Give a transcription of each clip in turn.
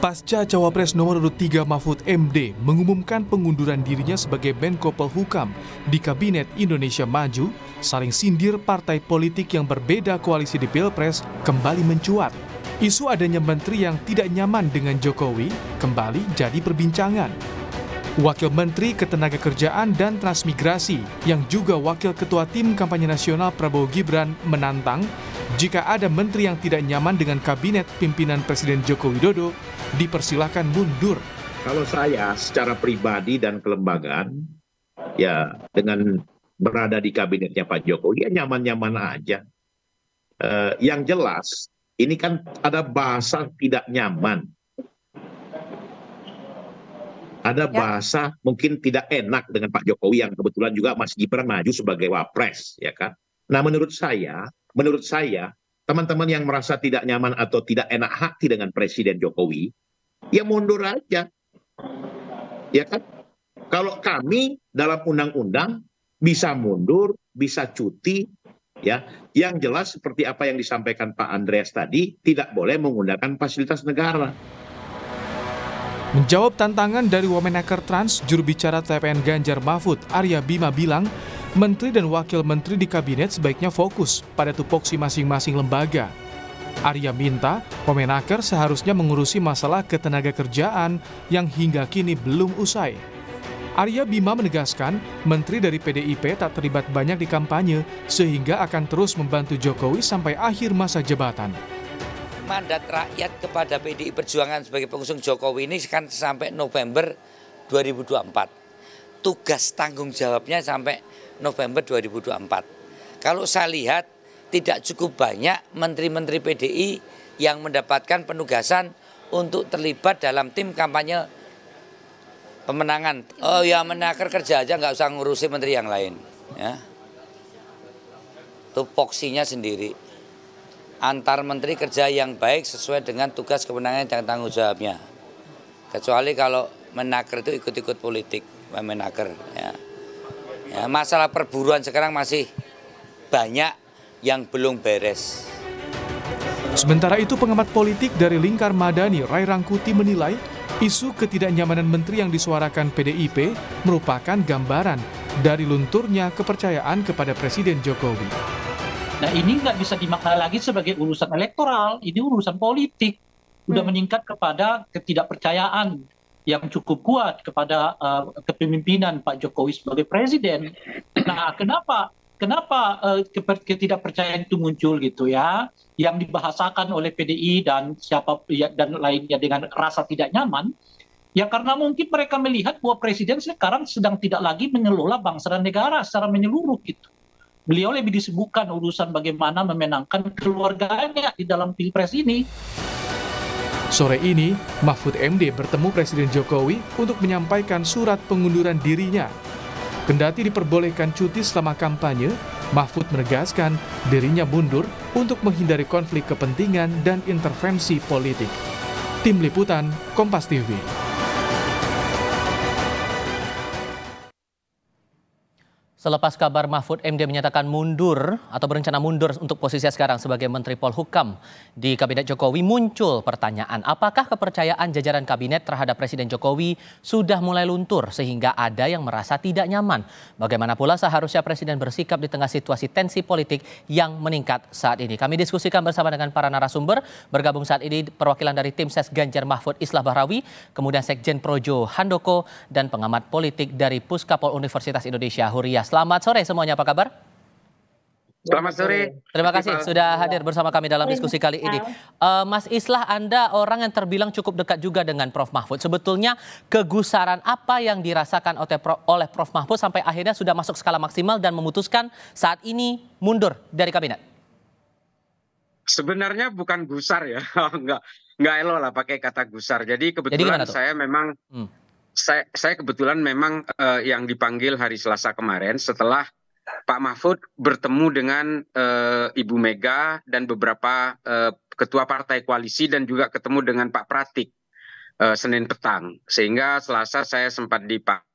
Pasca Cawapres nomor urut 3 Mahfud MD mengumumkan pengunduran dirinya sebagai Menko Polhukam di Kabinet Indonesia Maju, saling sindir partai politik yang berbeda koalisi di Pilpres kembali mencuat. Isu adanya menteri yang tidak nyaman dengan Jokowi kembali jadi perbincangan. Wakil Menteri Ketenagakerjaan dan Transmigrasi yang juga Wakil Ketua Tim Kampanye Nasional Prabowo Gibran menantang jika ada menteri yang tidak nyaman dengan kabinet pimpinan Presiden Joko Widodo dipersilahkan mundur. Kalau saya secara pribadi dan kelembagaan ya dengan berada di kabinetnya Pak Jokowi ya nyaman-nyaman aja. Uh, yang jelas ini kan ada bahasa tidak nyaman ada ya. bahasa mungkin tidak enak dengan Pak Jokowi yang kebetulan juga masih Gibran maju sebagai wapres ya kan. Nah menurut saya, menurut saya teman-teman yang merasa tidak nyaman atau tidak enak hati dengan Presiden Jokowi, ya mundur aja. Ya kan? Kalau kami dalam undang-undang bisa mundur, bisa cuti, ya. Yang jelas seperti apa yang disampaikan Pak Andreas tadi, tidak boleh menggunakan fasilitas negara. Menjawab tantangan dari Wamenaker Trans, juru bicara TPN Ganjar Mahfud, Arya Bima bilang, menteri dan wakil menteri di kabinet sebaiknya fokus pada tupoksi masing-masing lembaga. Arya minta Wamenaker seharusnya mengurusi masalah ketenaga kerjaan yang hingga kini belum usai. Arya Bima menegaskan, menteri dari PDIP tak terlibat banyak di kampanye, sehingga akan terus membantu Jokowi sampai akhir masa jabatan mandat rakyat kepada PDI Perjuangan sebagai pengusung Jokowi ini kan sampai November 2024. Tugas tanggung jawabnya sampai November 2024. Kalau saya lihat tidak cukup banyak menteri-menteri PDI yang mendapatkan penugasan untuk terlibat dalam tim kampanye pemenangan. Oh ya menaker kerja aja nggak usah ngurusi menteri yang lain. Ya. Itu poksinya sendiri antar menteri kerja yang baik sesuai dengan tugas kewenangan dan tanggung jawabnya. Kecuali kalau menaker itu ikut-ikut politik, menaker. Ya. Ya, masalah perburuan sekarang masih banyak yang belum beres. Sementara itu pengamat politik dari Lingkar Madani, Rai Rangkuti menilai isu ketidaknyamanan menteri yang disuarakan PDIP merupakan gambaran dari lunturnya kepercayaan kepada Presiden Jokowi. Nah ini nggak bisa dimaknai lagi sebagai urusan elektoral, ini urusan politik. sudah hmm. meningkat kepada ketidakpercayaan yang cukup kuat kepada uh, kepemimpinan Pak Jokowi sebagai presiden. Nah kenapa kenapa uh, ketidakpercayaan itu muncul gitu ya yang dibahasakan oleh PDI dan siapa ya, dan lainnya dengan rasa tidak nyaman ya karena mungkin mereka melihat bahwa presiden sekarang sedang tidak lagi mengelola bangsa dan negara secara menyeluruh gitu beliau lebih disibukkan urusan bagaimana memenangkan keluarganya di dalam pilpres ini. Sore ini, Mahfud MD bertemu Presiden Jokowi untuk menyampaikan surat pengunduran dirinya. Kendati diperbolehkan cuti selama kampanye, Mahfud menegaskan dirinya mundur untuk menghindari konflik kepentingan dan intervensi politik. Tim Liputan, Kompas TV. Selepas kabar Mahfud MD menyatakan mundur atau berencana mundur untuk posisinya sekarang sebagai Menteri Polhukam di Kabinet Jokowi muncul pertanyaan apakah kepercayaan jajaran kabinet terhadap Presiden Jokowi sudah mulai luntur sehingga ada yang merasa tidak nyaman. Bagaimana pula seharusnya Presiden bersikap di tengah situasi tensi politik yang meningkat saat ini. Kami diskusikan bersama dengan para narasumber bergabung saat ini perwakilan dari tim Ses Ganjar Mahfud Islah Bahrawi, kemudian Sekjen Projo Handoko dan pengamat politik dari Puskapol Universitas Indonesia Hurias Selamat sore semuanya, apa kabar? Selamat sore. Terima kasih sudah hadir bersama kami dalam diskusi kali ini. Uh, Mas Islah, Anda orang yang terbilang cukup dekat juga dengan Prof. Mahfud. Sebetulnya kegusaran apa yang dirasakan oleh Prof. Mahfud sampai akhirnya sudah masuk skala maksimal dan memutuskan saat ini mundur dari kabinet? Sebenarnya bukan gusar ya, Enggak enggak elo lah pakai kata gusar. Jadi kebetulan Jadi saya memang hmm saya kebetulan memang eh, yang dipanggil hari selasa kemarin setelah pak mahfud bertemu dengan eh, ibu mega dan beberapa eh, ketua partai koalisi dan juga ketemu dengan pak pratik senin petang sehingga selasa saya sempat dipanggil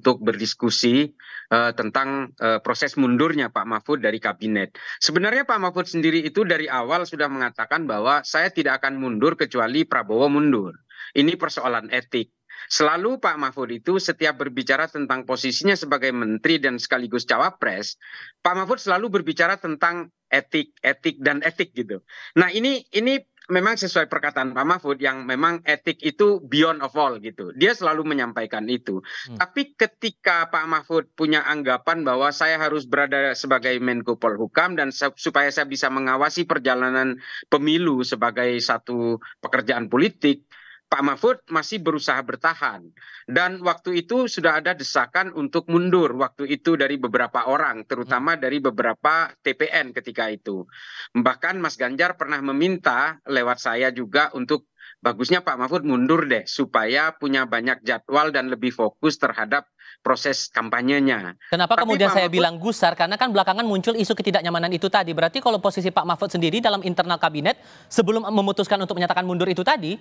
untuk berdiskusi uh, tentang uh, proses mundurnya Pak Mahfud dari kabinet. Sebenarnya Pak Mahfud sendiri itu dari awal sudah mengatakan bahwa saya tidak akan mundur kecuali Prabowo mundur. Ini persoalan etik selalu pak mahfud itu setiap berbicara tentang posisinya sebagai menteri dan sekaligus cawapres pak mahfud selalu berbicara tentang etik etik dan etik gitu nah ini ini memang sesuai perkataan Pak Mahfud yang memang etik itu beyond of all gitu. Dia selalu menyampaikan itu. Hmm. Tapi ketika Pak Mahfud punya anggapan bahwa saya harus berada sebagai Menko Polhukam dan supaya saya bisa mengawasi perjalanan pemilu sebagai satu pekerjaan politik, pak mahfud masih berusaha bertahan dan waktu itu sudah ada desakan untuk mundur waktu itu dari beberapa orang terutama hmm. dari beberapa tpn ketika itu bahkan mas ganjar pernah meminta lewat saya juga untuk bagusnya Pak Mahfud mundur deh supaya punya banyak jadwal dan lebih fokus terhadap proses kampanyenya. Kenapa Tapi kemudian Pak saya Mahfud, bilang gusar? Karena kan belakangan muncul isu ketidaknyamanan itu tadi. Berarti kalau posisi Pak Mahfud sendiri dalam internal kabinet sebelum memutuskan untuk menyatakan mundur itu tadi,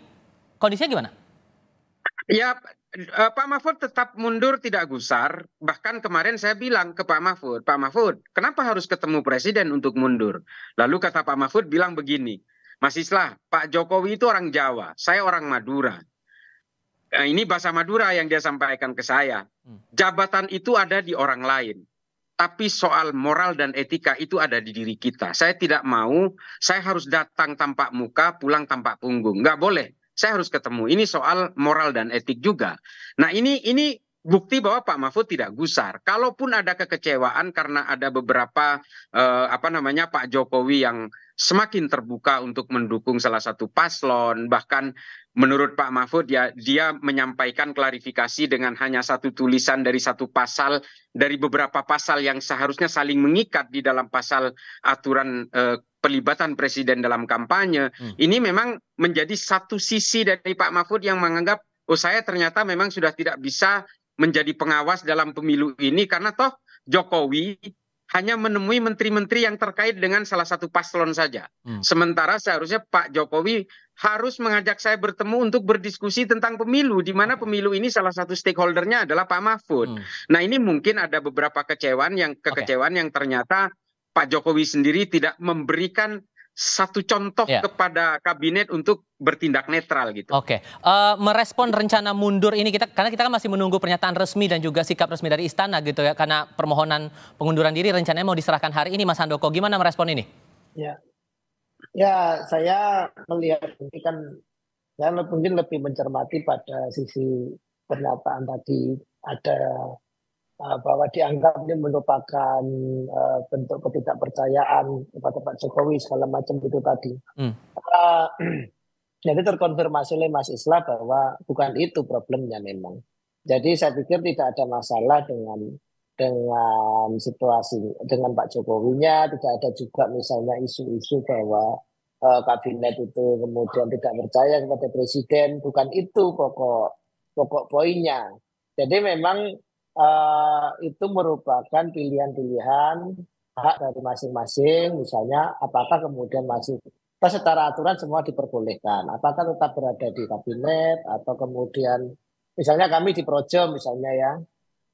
kondisinya gimana? Ya, eh, Pak Mahfud tetap mundur tidak gusar. Bahkan kemarin saya bilang ke Pak Mahfud, Pak Mahfud, kenapa harus ketemu presiden untuk mundur? Lalu kata Pak Mahfud bilang begini, Mas Islah, Pak Jokowi itu orang Jawa, saya orang Madura. Nah, ini bahasa Madura yang dia sampaikan ke saya. Hmm. Jabatan itu ada di orang lain. Tapi soal moral dan etika itu ada di diri kita. Saya tidak mau, saya harus datang tampak muka, pulang tampak punggung. Nggak boleh saya harus ketemu ini soal moral dan etik juga nah ini ini bukti bahwa Pak Mahfud tidak gusar. Kalaupun ada kekecewaan karena ada beberapa eh, apa namanya Pak Jokowi yang semakin terbuka untuk mendukung salah satu paslon, bahkan menurut Pak Mahfud ya dia menyampaikan klarifikasi dengan hanya satu tulisan dari satu pasal dari beberapa pasal yang seharusnya saling mengikat di dalam pasal aturan eh, pelibatan presiden dalam kampanye. Hmm. Ini memang menjadi satu sisi dari Pak Mahfud yang menganggap oh saya ternyata memang sudah tidak bisa menjadi pengawas dalam pemilu ini karena toh Jokowi hanya menemui menteri-menteri yang terkait dengan salah satu paslon saja. Hmm. Sementara seharusnya Pak Jokowi harus mengajak saya bertemu untuk berdiskusi tentang pemilu, di mana pemilu ini salah satu stakeholdernya adalah Pak Mahfud. Hmm. Nah ini mungkin ada beberapa kecewaan yang kekecewaan okay. yang ternyata Pak Jokowi sendiri tidak memberikan satu contoh ya. kepada kabinet untuk bertindak netral gitu. Oke, okay. uh, eh, merespon rencana mundur ini kita karena kita kan masih menunggu pernyataan resmi dan juga sikap resmi dari istana gitu ya karena permohonan pengunduran diri rencananya mau diserahkan hari ini Mas Handoko gimana merespon ini? Ya, ya saya melihat ini kan saya mungkin lebih mencermati pada sisi pernyataan tadi ada Uh, bahwa dianggap ini merupakan uh, bentuk ketidakpercayaan kepada Pak Jokowi segala macam itu tadi. Hmm. Uh, jadi terkonfirmasi oleh Mas Islah bahwa bukan itu problemnya memang. Jadi saya pikir tidak ada masalah dengan dengan situasi dengan Pak Jokowinya, tidak ada juga misalnya isu-isu bahwa uh, kabinet itu kemudian tidak percaya kepada presiden, bukan itu pokok pokok poinnya. Jadi memang Eh, itu merupakan pilihan-pilihan hak dari masing-masing. Misalnya, apakah kemudian masih secara aturan semua diperbolehkan. Apakah tetap berada di kabinet atau kemudian misalnya kami di Projo misalnya ya,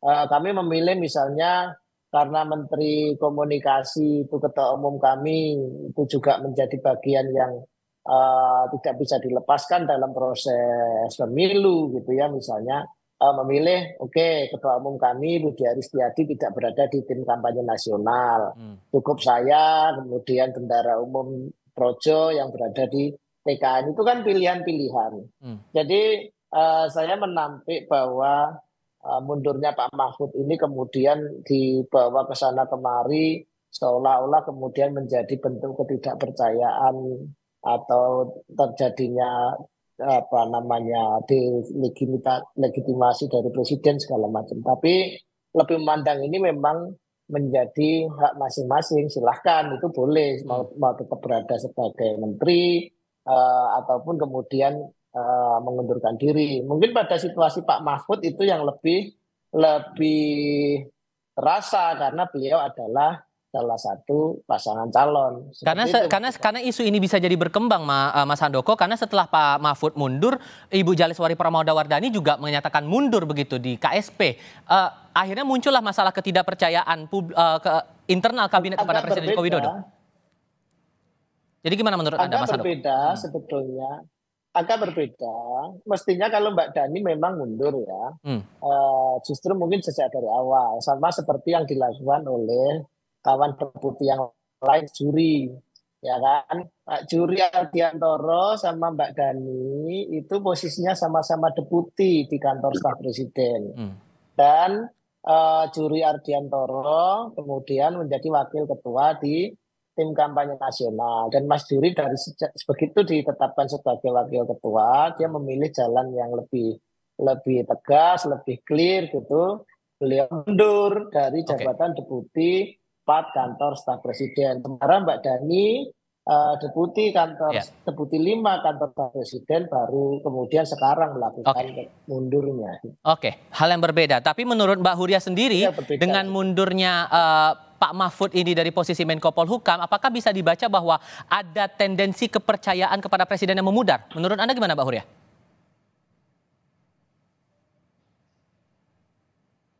eh, kami memilih misalnya karena Menteri Komunikasi itu Ketua Umum kami itu juga menjadi bagian yang uh, tidak bisa dilepaskan dalam proses pemilu gitu ya misalnya uh, memilih, oke, okay, ketua umum kami Budi Aristiadi tidak berada di tim kampanye nasional. Hmm. Cukup saya, kemudian bendara umum Projo yang berada di TKN itu kan pilihan-pilihan. Hmm. Jadi uh, saya menampik bahwa uh, mundurnya Pak Mahfud ini kemudian dibawa ke sana kemari seolah-olah kemudian menjadi bentuk ketidakpercayaan atau terjadinya apa namanya legitimasi dari presiden segala macam. Tapi lebih memandang ini memang menjadi hak masing-masing. Silahkan itu boleh mau, hmm. mau tetap berada sebagai menteri uh, ataupun kemudian uh, mengundurkan diri. Mungkin pada situasi Pak Mahfud itu yang lebih lebih terasa karena beliau adalah salah satu pasangan calon. Seperti karena itu. karena karena isu ini bisa jadi berkembang eh, Mas Handoko karena setelah Pak Mahfud mundur, Ibu Jaliswari Pramodawardani juga menyatakan mundur begitu di KSP. Uh, eh, akhirnya muncullah masalah ketidakpercayaan pub, uh, ke internal kabinet agak kepada Presiden Joko Widodo. Jadi gimana menurut agak Anda Mas Handoko? berbeda hmm. sebetulnya. Agak berbeda. Mestinya kalau Mbak Dani memang mundur ya, hmm. uh, justru mungkin sejak dari awal sama seperti yang dilakukan oleh kawan deputi yang lain juri ya kan Pak Juri Ardiantoro sama Mbak Dani itu posisinya sama-sama deputi di kantor staf presiden hmm. dan uh, Juri Ardiantoro kemudian menjadi wakil ketua di tim kampanye nasional dan Mas Juri dari sejak begitu ditetapkan sebagai wakil ketua dia memilih jalan yang lebih lebih tegas lebih clear gitu beliau mundur dari jabatan okay. deputi kantor staf presiden. Sementara Mbak Dani uh, eh, deputi kantor yeah. deputi 5 kantor staf presiden baru kemudian sekarang melakukan okay. mundurnya. Oke, okay. hal yang berbeda. Tapi menurut Mbak Huria sendiri ya, dengan mundurnya uh, Pak Mahfud ini dari posisi Menko Polhukam, apakah bisa dibaca bahwa ada tendensi kepercayaan kepada presiden yang memudar? Menurut Anda gimana Mbak Huria?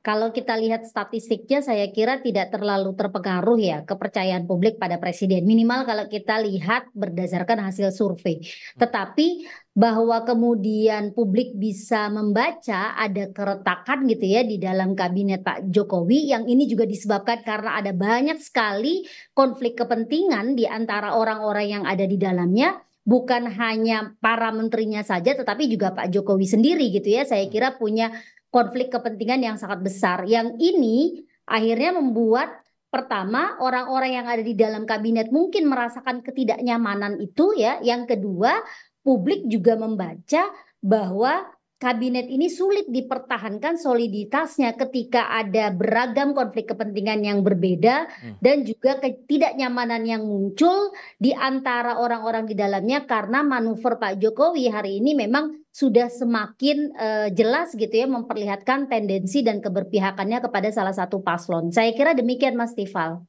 Kalau kita lihat statistiknya, saya kira tidak terlalu terpengaruh ya kepercayaan publik pada presiden. Minimal kalau kita lihat berdasarkan hasil survei. Hmm. Tetapi bahwa kemudian publik bisa membaca ada keretakan gitu ya di dalam kabinet Pak Jokowi yang ini juga disebabkan karena ada banyak sekali konflik kepentingan di antara orang-orang yang ada di dalamnya bukan hanya para menterinya saja tetapi juga Pak Jokowi sendiri gitu ya saya hmm. kira punya konflik kepentingan yang sangat besar. Yang ini akhirnya membuat pertama orang-orang yang ada di dalam kabinet mungkin merasakan ketidaknyamanan itu ya. Yang kedua, publik juga membaca bahwa kabinet ini sulit dipertahankan soliditasnya ketika ada beragam konflik kepentingan yang berbeda hmm. dan juga ketidaknyamanan yang muncul di antara orang-orang di dalamnya karena manuver Pak Jokowi hari ini memang sudah semakin uh, jelas gitu ya memperlihatkan tendensi dan keberpihakannya kepada salah satu paslon. Saya kira demikian Mas Tifal.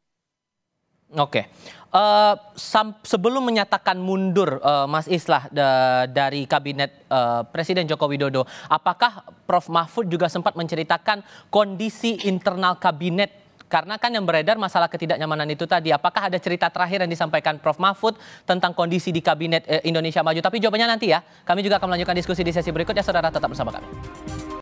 Oke. Okay. Uh, eh, sebelum menyatakan mundur uh, Mas Islah dari kabinet uh, Presiden Joko Widodo, apakah Prof Mahfud juga sempat menceritakan kondisi internal kabinet karena kan yang beredar masalah ketidaknyamanan itu tadi. Apakah ada cerita terakhir yang disampaikan Prof Mahfud tentang kondisi di kabinet eh, Indonesia Maju? Tapi jawabannya nanti ya. Kami juga akan melanjutkan diskusi di sesi berikutnya. Saudara tetap bersama kami.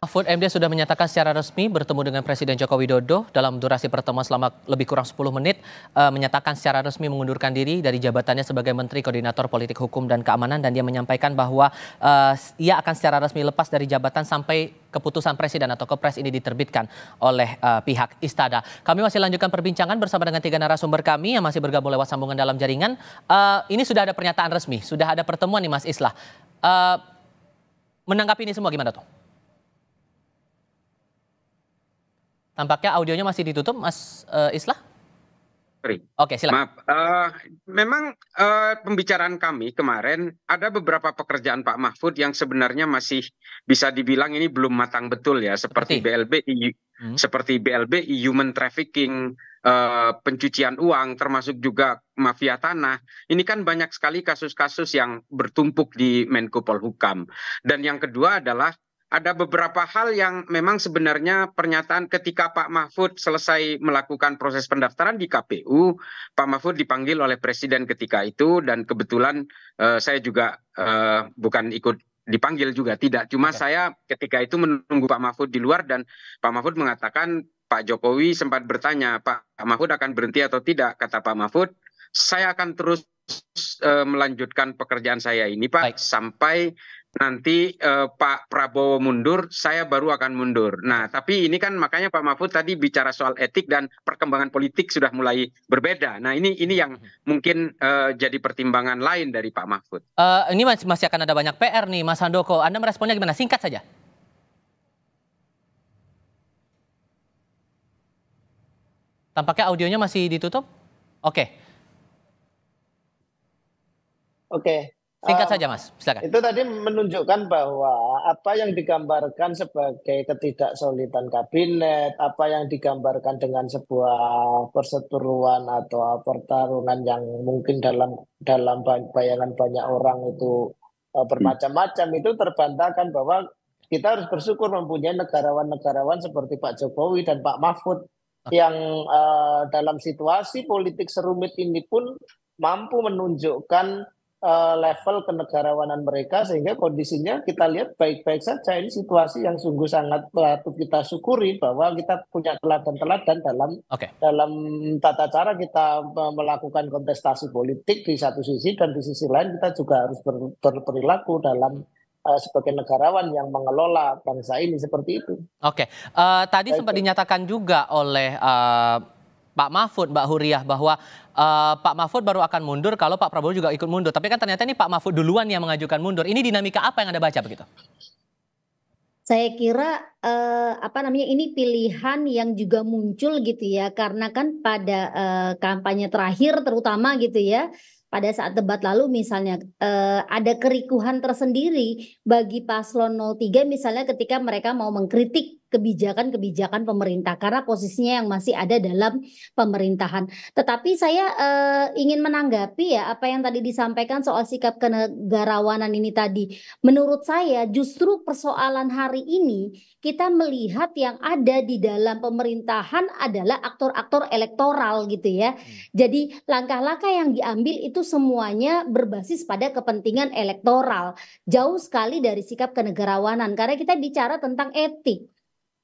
Mahfud MD sudah menyatakan secara resmi bertemu dengan Presiden Joko Widodo dalam durasi pertemuan selama lebih kurang 10 menit uh, menyatakan secara resmi mengundurkan diri dari jabatannya sebagai Menteri Koordinator Politik Hukum dan Keamanan dan dia menyampaikan bahwa uh, ia akan secara resmi lepas dari jabatan sampai keputusan Presiden atau Kepres ini diterbitkan oleh uh, pihak istana. Kami masih lanjutkan perbincangan bersama dengan tiga narasumber kami yang masih bergabung lewat sambungan dalam jaringan. Uh, ini sudah ada pernyataan resmi, sudah ada pertemuan nih Mas Islah. Uh, menanggapi ini semua gimana tuh? Tampaknya audionya masih ditutup, Mas uh, Islah. Oke, silakan. Maaf, uh, memang uh, pembicaraan kami kemarin ada beberapa pekerjaan Pak Mahfud yang sebenarnya masih bisa dibilang ini belum matang betul ya, seperti, seperti. BLBI, hmm. seperti BLB, human trafficking, uh, pencucian uang, termasuk juga mafia tanah. Ini kan banyak sekali kasus-kasus yang bertumpuk di Menko Polhukam. Dan yang kedua adalah ada beberapa hal yang memang sebenarnya pernyataan ketika Pak Mahfud selesai melakukan proses pendaftaran di KPU, Pak Mahfud dipanggil oleh Presiden ketika itu dan kebetulan uh, saya juga uh, bukan ikut dipanggil juga tidak, cuma ya. saya ketika itu menunggu Pak Mahfud di luar dan Pak Mahfud mengatakan Pak Jokowi sempat bertanya Pak Mahfud akan berhenti atau tidak, kata Pak Mahfud saya akan terus uh, melanjutkan pekerjaan saya ini Pak Baik. sampai nanti eh, Pak Prabowo mundur, saya baru akan mundur. Nah, tapi ini kan makanya Pak Mahfud tadi bicara soal etik dan perkembangan politik sudah mulai berbeda. Nah, ini ini yang mungkin eh, jadi pertimbangan lain dari Pak Mahfud. Uh, ini masih, masih akan ada banyak PR nih, Mas Handoko. Anda meresponnya gimana? Singkat saja. Tampaknya audionya masih ditutup. Oke. Okay. Oke. Okay. Singkat saja Mas, silakan. Itu tadi menunjukkan bahwa apa yang digambarkan sebagai ketidaksolidan kabinet, apa yang digambarkan dengan sebuah perseteruan atau pertarungan yang mungkin dalam dalam bayangan banyak orang itu e, bermacam-macam itu terbantahkan bahwa kita harus bersyukur mempunyai negarawan-negarawan seperti Pak Jokowi dan Pak Mahfud okay. yang uh, dalam situasi politik serumit ini pun mampu menunjukkan Eh, level kenegarawanan mereka sehingga kondisinya kita lihat baik-baik saja ini situasi yang sungguh sangat patut kita syukuri bahwa kita punya teladan-teladan dalam okay. dalam tata cara kita melakukan kontestasi politik di satu sisi dan di sisi lain kita juga harus ber, berperilaku dalam eh, sebagai negarawan yang mengelola bangsa ini seperti itu. Oke, okay. uh, eh, tadi Baik. sempat dinyatakan juga oleh uh, Pak Mahfud, Mbak Huriah bahwa uh, Pak Mahfud baru akan mundur kalau Pak Prabowo juga ikut mundur. Tapi kan ternyata ini Pak Mahfud duluan yang mengajukan mundur. Ini dinamika apa yang Anda baca begitu? Saya kira uh, apa namanya ini pilihan yang juga muncul gitu ya karena kan pada uh, kampanye terakhir terutama gitu ya pada saat debat lalu misalnya uh, ada kerikuhan tersendiri bagi paslon 03 misalnya ketika mereka mau mengkritik kebijakan-kebijakan pemerintah karena posisinya yang masih ada dalam pemerintahan. Tetapi saya eh, ingin menanggapi ya apa yang tadi disampaikan soal sikap kenegarawanan ini tadi. Menurut saya justru persoalan hari ini kita melihat yang ada di dalam pemerintahan adalah aktor-aktor elektoral gitu ya. Hmm. Jadi langkah-langkah yang diambil itu semuanya berbasis pada kepentingan elektoral. Jauh sekali dari sikap kenegarawanan karena kita bicara tentang etik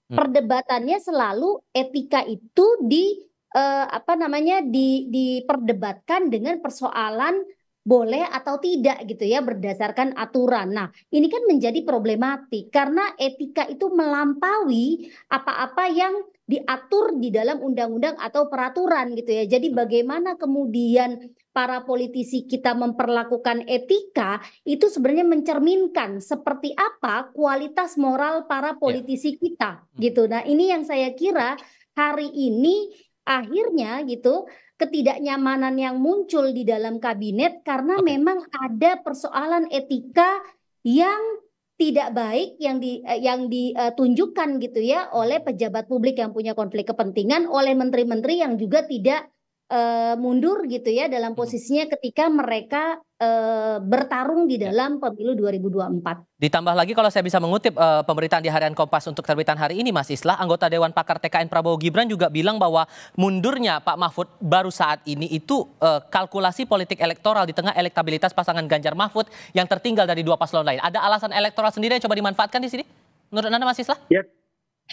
Hmm. perdebatannya selalu etika itu di eh, apa namanya di, diperdebatkan dengan persoalan boleh atau tidak gitu ya berdasarkan aturan. Nah, ini kan menjadi problematik karena etika itu melampaui apa-apa yang diatur di dalam undang-undang atau peraturan gitu ya. Jadi bagaimana kemudian para politisi kita memperlakukan etika itu sebenarnya mencerminkan seperti apa kualitas moral para ya. politisi ya. kita hmm. gitu. Nah, ini yang saya kira hari ini akhirnya gitu ketidaknyamanan yang muncul di dalam kabinet karena okay. memang ada persoalan etika yang tidak baik yang di eh, yang ditunjukkan eh, gitu ya oleh pejabat publik yang punya konflik kepentingan oleh menteri-menteri yang juga tidak uh, mundur gitu ya dalam hmm. posisinya ketika mereka uh, bertarung di ya. dalam pemilu 2024. Ditambah lagi kalau saya bisa mengutip uh, pemberitaan di harian Kompas untuk terbitan hari ini Mas Islah, anggota Dewan Pakar TKN Prabowo Gibran juga bilang bahwa mundurnya Pak Mahfud baru saat ini itu uh, kalkulasi politik elektoral di tengah elektabilitas pasangan Ganjar Mahfud yang tertinggal dari dua paslon lain. Ada alasan elektoral sendiri yang coba dimanfaatkan di sini? Menurut Anda Mas Islah? Ya,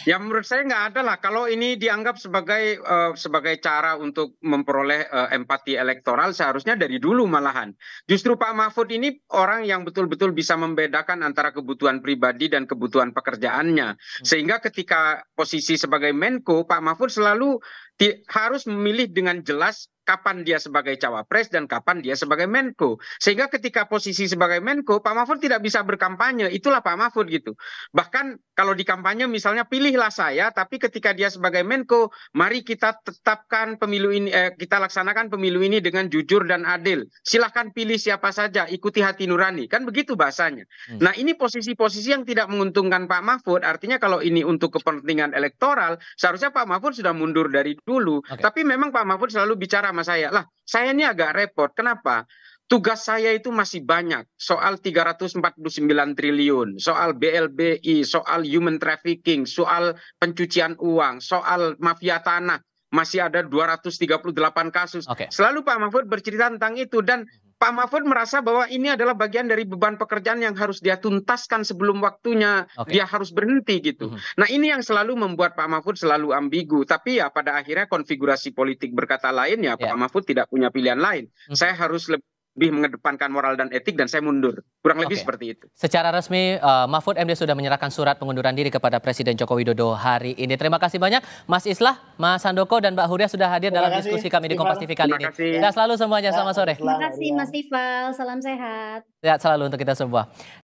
ya menurut saya nggak ada lah kalau ini dianggap sebagai eh, sebagai cara untuk memperoleh eh, empati elektoral seharusnya dari dulu malahan justru pak mahfud ini orang yang betul betul bisa membedakan antara kebutuhan pribadi dan kebutuhan pekerjaannya hmm. sehingga ketika posisi sebagai menko pak mahfud selalu harus memilih dengan jelas kapan dia sebagai cawapres dan kapan dia sebagai menko. Sehingga ketika posisi sebagai menko, Pak Mahfud tidak bisa berkampanye. Itulah Pak Mahfud gitu. Bahkan kalau di kampanye misalnya pilihlah saya, tapi ketika dia sebagai menko, mari kita tetapkan pemilu ini, eh, kita laksanakan pemilu ini dengan jujur dan adil. Silahkan pilih siapa saja, ikuti hati nurani. Kan begitu bahasanya. Hmm. Nah ini posisi-posisi yang tidak menguntungkan Pak Mahfud. Artinya kalau ini untuk kepentingan elektoral, seharusnya Pak Mahfud sudah mundur dari dulu. Okay. Tapi memang Pak Mahfud selalu bicara sama saya. Lah, saya ini agak repot. Kenapa? Tugas saya itu masih banyak. Soal 349 triliun, soal BLBI, soal human trafficking, soal pencucian uang, soal mafia tanah masih ada 238 kasus. Okay. Selalu Pak Mahfud bercerita tentang itu dan Pak Mahfud merasa bahwa ini adalah bagian dari beban pekerjaan yang harus dia tuntaskan sebelum waktunya okay. dia harus berhenti gitu. Mm -hmm. Nah ini yang selalu membuat Pak Mahfud selalu ambigu. Tapi ya pada akhirnya konfigurasi politik berkata lain ya yeah. Pak ya. Mahfud tidak punya pilihan lain. Mm -hmm. Saya harus lebih lebih mengedepankan moral dan etik dan saya mundur. Kurang lebih okay. seperti itu. Secara resmi uh, Mahfud MD sudah menyerahkan surat pengunduran diri kepada Presiden Joko Widodo hari ini. Terima kasih banyak Mas Islah, Mas Sandoko dan Mbak Huria sudah hadir dalam diskusi kami di Kompas TV kali ini. Kita selalu semuanya selamat sore. Terima kasih ya. Mas Tifal, salam sehat. Sehat selalu untuk kita semua.